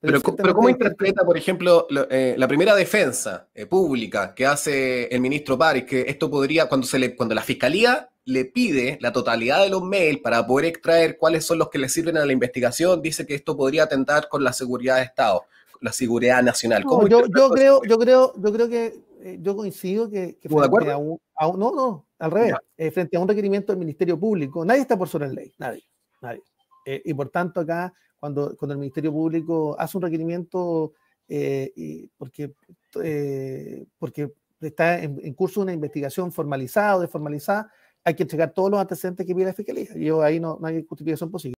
Pero, pero ¿cómo interpreta, por ejemplo, eh, la primera defensa eh, pública que hace el ministro París, que esto podría, cuando, se le, cuando la fiscalía le pide la totalidad de los mails para poder extraer cuáles son los que le sirven a la investigación, dice que esto podría atentar con la seguridad de Estado, la seguridad nacional. yo, creo, yo creo, yo creo que eh, yo coincido que, no, no, al revés, frente a un requerimiento del Ministerio Público, nadie está por sobre la ley, nadie, nadie. Eh, y por tanto, acá, cuando, cuando el Ministerio Público hace un requerimiento, eh, porque, eh, porque está en, curso una investigación formalizada o desformalizada, hay que entregar todos los antecedentes que pide la Fiscalía. Y ahí no, no hay justificación posible.